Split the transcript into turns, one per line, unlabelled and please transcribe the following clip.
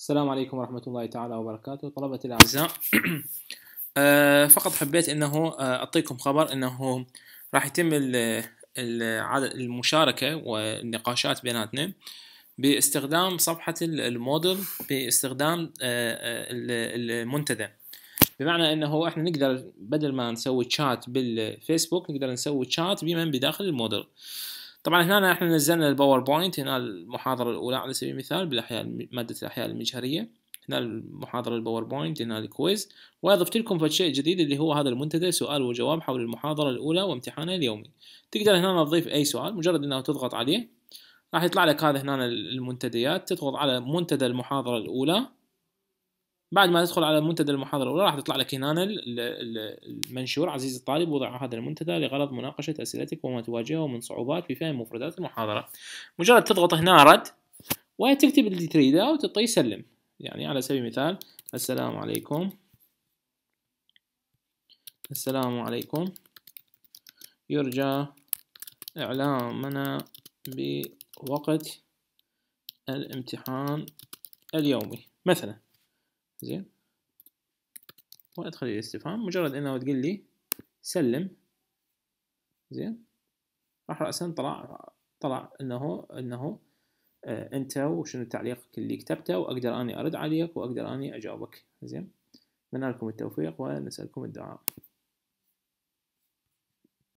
السلام عليكم ورحمة الله تعالى وبركاته طلبة الأعزاء آه، فقط حبيت أنه آه، أعطيكم خبر أنه راح يتم المشاركة والنقاشات بيناتنا باستخدام صفحة المودل باستخدام آه، المنتدى بمعنى انه احنا نقدر بدل ما نسوي تشات بالفيسبوك نقدر نسوي تشات بمن بداخل المودل طبعا هنا احنا نزلنا الباوربوينت هنا المحاضرة الأولى على سبيل المثال بالأحياء مادة الأحياء المجهرية هنا المحاضرة الباوربوينت هنا الكويز وأضفت لكم فد شيء جديد اللي هو هذا المنتدى سؤال وجواب حول المحاضرة الأولى وامتحانها اليومي تقدر هنا تضيف أي سؤال مجرد أنه تضغط عليه راح يطلع لك هذا هنا المنتديات تضغط على منتدى المحاضرة الأولى بعد ما تدخل على منتدى المحاضرة الأولى راح تطلع لك هنا المنشور عزيزي الطالب وضع هذا المنتدى لغرض مناقشة أسئلتك وما تواجهه من صعوبات في فهم مفردات المحاضرة مجرد تضغط هنا رد وتكتب اللي تريده وتعطيه سلم يعني على سبيل المثال السلام عليكم السلام عليكم يرجى إعلامنا بوقت الامتحان اليومي مثلا زين وادخل الى الاستفهام مجرد انه تقول لي سلم زين راح راسا طلع طلع انه انه آه، انت وشنو تعليقك اللي كتبته واقدر اني ارد عليك واقدر اني اجاوبك زين نتمنى لكم التوفيق ونسالكم الدعاء